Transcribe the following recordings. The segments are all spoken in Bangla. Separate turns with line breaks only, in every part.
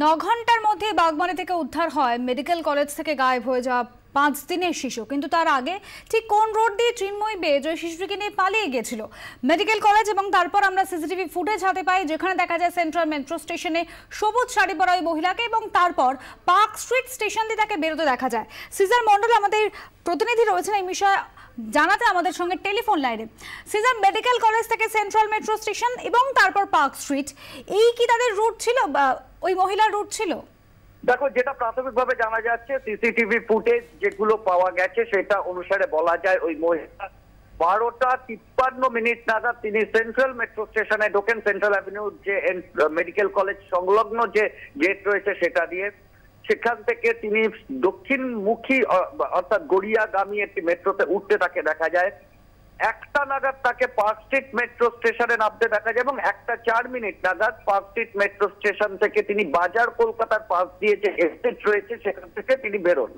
ন ঘন্টার মধ্যে বাগমারি থেকে উদ্ধার হয় মেডিকেল কলেজ থেকে গায়েব হয়ে যাওয়া পাঁচ দিনের শিশু কিন্তু তার আগে ঠিক কোন রোড দিয়ে চিন্ময় বেজ ওই শিশুটিকে নিয়ে পালিয়ে গেছিল মেডিকেল কলেজ এবং তারপর আমরা সিসিটিভি ফুটেজ হাতে পাই যেখানে দেখা যায় সেন্ট্রাল মেট্রো স্টেশনে সবুজ শাড়ি পরা ওই মহিলাকে এবং তারপর পার্ক স্ট্রিট স্টেশন দিয়ে তাকে বেরোতে দেখা যায় সিজার মন্ডল আমাদের প্রতিনিধি রয়েছেন এই বিষয়ে জানাতে আমাদের সঙ্গে টেলিফোন লাইনে সিজার মেডিকেল কলেজ থেকে সেন্ট্রাল মেট্রো স্টেশন এবং তারপর পার্ক স্ট্রিট এই কি তাদের রুট ছিল ওই মহিলার রুট ছিল
দেখো যেটা প্রাথমিকভাবে জানা যাচ্ছে সিসিটিভি ফুটেজ যেগুলো পাওয়া গেছে সেটা অনুসারে বলা যায় ওই মহিলা বারোটা তিপ্পান্ন মিনিট নাগাদ তিনি সেন্ট্রাল মেট্রো স্টেশনে ঢোকেন সেন্ট্রাল অ্যাভিনিউ যে মেডিকেল কলেজ সংলগ্ন যে গেট রয়েছে সেটা দিয়ে সেখান থেকে তিনি দক্ষিণমুখী অর্থাৎ গড়িয়াগামী একটি মেট্রোতে উঠতে তাকে দেখা যায় একটা নাগাদ তাকে পার্ক স্ট্রিট মেট্রো স্টেশনে নামতে দেখা যায় এবং একটা চার মিনিট নাগাদ পার্ক স্ট্রিট মেট্রো স্টেশন থেকে তিনি বাজার কলকাতার পাশ দিয়ে যে এস্টেট রয়েছে সেখান থেকে তিনি বেরোন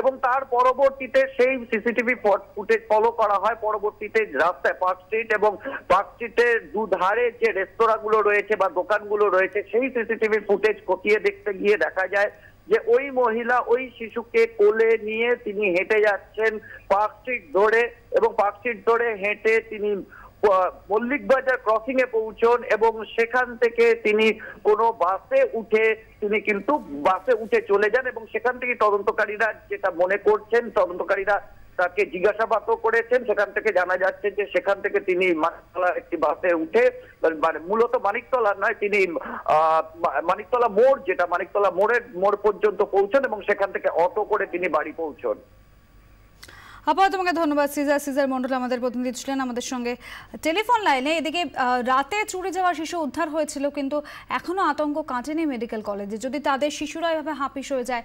এবং তার পরবর্তীতে সেই সিসিটিভি ফুটেজ ফলো করা হয় পরবর্তীতে রাস্তায় পার্ক স্ট্রিট এবং পার্ক স্ট্রিটের দুধারে যে রেস্তোরাঁগুলো রয়েছে বা দোকানগুলো রয়েছে সেই সিসিটিভি ফুটেজ খতিয়ে দেখতে গিয়ে দেখা যায় যে ওই মহিলা ওই শিশুকে কোলে নিয়ে তিনি হেঁটে যাচ্ছেন পার্ক স্ট্রিট ধরে এবং পার্ক স্ট্রিট ধরে হেঁটে তিনি মল্লিক বাজার ক্রসিং এ পৌঁছন এবং সেখান থেকে তিনি কোনো বাসে উঠে তিনি কিন্তু বাসে উঠে চলে যান এবং সেখান থেকে তদন্তকারীরা যেটা মনে করছেন তদন্তকারীরা তাকে জিজ্ঞাসাবাদ করেছেন সেখান থেকে জানা যাচ্ছে যে সেখান থেকে তিনি মানিকতলা একটি বাসে উঠে মানে মূলত মানিকতলা নয় তিনি মানিকতলা মোড় যেটা মানিকতলা মোড়ের মোড় পর্যন্ত পৌঁছন এবং সেখান থেকে অটো করে তিনি বাড়ি পৌঁছন
আপাতত তোমাকে ধন্যবাদ সিজার সিজার মন্ডল আমাদের প্রতিনিধি ছিলেন আমাদের সঙ্গে টেলিফোন লাইনে এদিকে রাতে চুরি যাওয়া শিশু উদ্ধার হয়েছিল কিন্তু এখনও আতঙ্ক কাটেনি মেডিকেল কলেজে যদি তাদের শিশুরা এভাবে হাঁপিস হয়ে যায়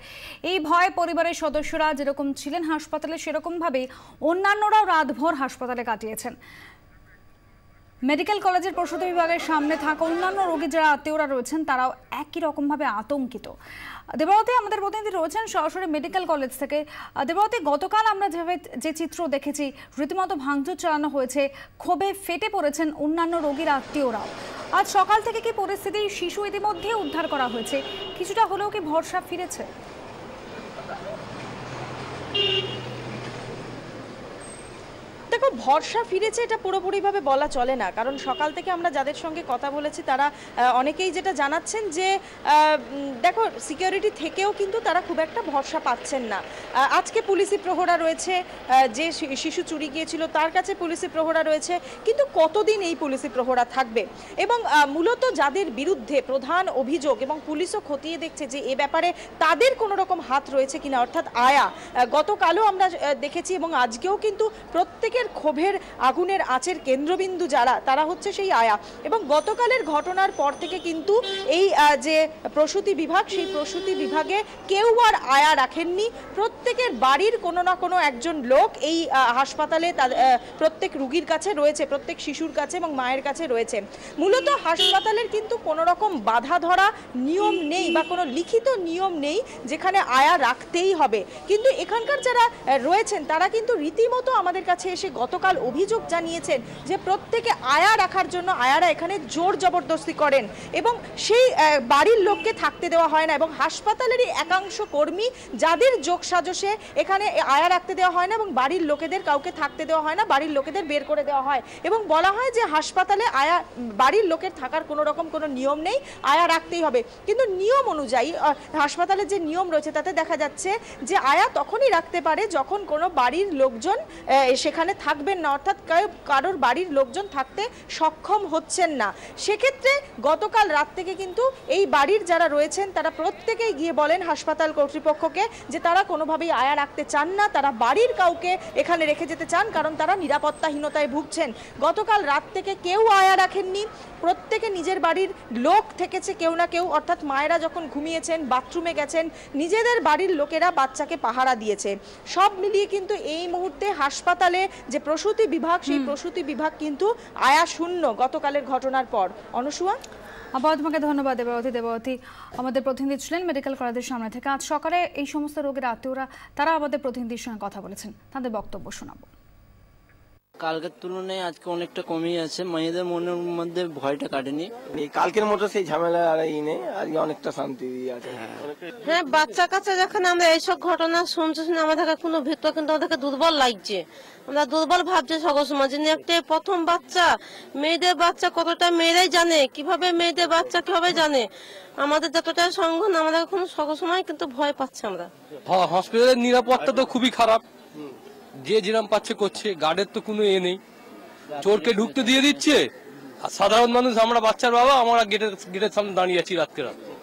এই ভয় পরিবারের সদস্যরা যেরকম ছিলেন হাসপাতালে সেরকমভাবেই অন্যান্যরাও রাতভর হাসপাতালে কাটিয়েছেন মেডিকেল কলেজের প্রসূত বিভাগের সামনে থাকা অন্যান্য রোগী যারা আত্মীয়রা রয়েছেন তারাও একই রকমভাবে আতঙ্কিত দেবাবতী আমাদের প্রতিনিধি রয়েছেন সরাসরি মেডিকেল কলেজ থেকে দেবাবতী গতকাল আমরা যেভাবে যে চিত্র দেখেছি রীতিমতো ভাঙচুর চালানো হয়েছে ক্ষোভে ফেটে পড়েছেন অন্যান্য রোগীর আত্মীয়রাও আজ সকাল থেকে কি পরিস্থিতি শিশু ইতিমধ্যে উদ্ধার করা হয়েছে
কিছুটা হলেও কি ভরসা ফিরেছে দেখো ভরসা ফিরেছে এটা পুরোপুরিভাবে বলা চলে না কারণ সকাল থেকে আমরা যাদের সঙ্গে কথা বলেছি তারা অনেকেই যেটা জানাচ্ছেন যে দেখো সিকিউরিটি থেকেও কিন্তু তারা খুব একটা ভরসা পাচ্ছেন না আজকে পুলিশি প্রহরা রয়েছে যে শিশু চুরি গিয়েছিল তার কাছে পুলিশি প্রহরা রয়েছে কিন্তু কতদিন এই পুলিশি প্রহরা থাকবে এবং মূলত যাদের বিরুদ্ধে প্রধান অভিযোগ এবং পুলিশও খতিয়ে দেখছে যে এ ব্যাপারে তাদের কোনো রকম হাত রয়েছে কিনা অর্থাৎ আয়া গতকালও আমরা দেখেছি এবং আজকেও কিন্তু প্রত্যেকের ক্ষোভের আগুনের আচের কেন্দ্রবিন্দু যারা তারা হচ্ছে সেই আয়া এবং গতকালের ঘটনার পর থেকে কিন্তু এই যে প্রসূতি বিভাগ সেই প্রসূতি বিভাগে কেউ আর আয়া রাখেননি প্রত্যেকের বাড়ির কোনো না কোনো একজন লোক এই হাসপাতালে প্রত্যেক রুগীর কাছে রয়েছে প্রত্যেক শিশুর কাছে এবং মায়ের কাছে রয়েছে মূলত হাসপাতালের কিন্তু কোনো রকম বাধা ধরা নিয়ম নেই বা কোনো লিখিত নিয়ম নেই যেখানে আয়া রাখতেই হবে কিন্তু এখানকার যারা রয়েছেন তারা কিন্তু রীতিমতো আমাদের কাছে এসে গতকাল অভিযোগ জানিয়েছেন যে প্রত্যেকে আয়া রাখার জন্য আয়ারা এখানে জোর জবরদস্তি করেন এবং সেই বাড়ির লোককে থাকতে দেওয়া হয় না এবং হাসপাতালেরই একাংশ কর্মী যাদের যোগ সাজসে এখানে আয়া রাখতে দেওয়া হয় না এবং বাড়ির লোকেদের কাউকে থাকতে দেওয়া হয় না বাড়ির লোকেদের বের করে দেওয়া হয় এবং বলা হয় যে হাসপাতালে আয়া বাড়ির লোকের থাকার কোনো রকম কোনো নিয়ম নেই আয়া রাখতেই হবে কিন্তু নিয়ম অনুযায়ী হাসপাতালের যে নিয়ম রয়েছে তাতে দেখা যাচ্ছে যে আয়া তখনই রাখতে পারে যখন কোনো বাড়ির লোকজন সেখানে থাক থাকবেন না অর্থাৎ কারোর বাড়ির লোকজন থাকতে সক্ষম হচ্ছেন না সেক্ষেত্রে গতকাল রাত থেকে কিন্তু এই বাড়ির যারা রয়েছেন তারা প্রত্যেকেই গিয়ে বলেন হাসপাতাল কর্তৃপক্ষকে যে তারা কোনোভাবেই আয়া রাখতে চান না তারা বাড়ির কাউকে এখানে রেখে যেতে চান কারণ তারা নিরাপত্তাহীনতায় ভুগছেন গতকাল রাত থেকে কেউ আয়া রাখেননি প্রত্যেকে নিজের বাড়ির লোক থেকেছে কেউ না কেউ অর্থাৎ মায়েরা যখন ঘুমিয়েছেন বাথরুমে গেছেন নিজেদের বাড়ির লোকেরা বাচ্চাকে পাহারা দিয়েছে সব মিলিয়ে কিন্তু এই মুহূর্তে হাসপাতালে যে প্রসূতি বিভাগ সেই প্রসূতি বিভাগ কিন্তু আয়া শূন্য গতকালের ঘটনার পর অনুসুয়া আবার তোমাকে ধন্যবাদ দেবাবতী দেবাবতী আমাদের
প্রতিনিধি ছিলেন মেডিকেল কলেজের সামনে থেকে আজ সকালে এই সমস্ত রোগের আত্মীয়রা তারা আমাদের প্রতিনিধির সঙ্গে কথা বলেছেন তাদের বক্তব্য শোনাবো
কালকের তুলনায় আজকে অনেকটা কমই আছে মেয়েদের মনের মধ্যে ভয়টা কাটেনি কালকের মতো সেই ঝামেলা আর ই নেই আজকে অনেকটা শান্তি আছে
হ্যাঁ বাচ্চা কাচ্চা যখন আমরা এইসব ঘটনা শুনছি শুনে আমাদেরকে কোনো ভিতর কিন্তু আমাদেরকে দুর্বল লাগছে আমরা দুর্বল ভাবছি সকল সমাজ একটা প্রথম বাচ্চা মেয়েদের বাচ্চা কতটা মেয়েরাই জানে কিভাবে মেয়েদের বাচ্চা কিভাবে জানে আমাদের যতটা সংঘ আমাদের কোনো সকল সময় কিন্তু ভয় পাচ্ছে আমরা
হসপিটালের হ্যাঁ, নিরাপত্তা তো খুবই খারাপ যে জিরাম পাচ্ছে করছে গার্ডের তো কোনো এ নেই চোরকে ঢুকতে দিয়ে দিচ্ছে আর সাধারণ মানুষ আমরা বাচ্চার বাবা আমরা গেটের গেটের সামনে দাঁড়িয়ে আছি রাত্রে রাত্রে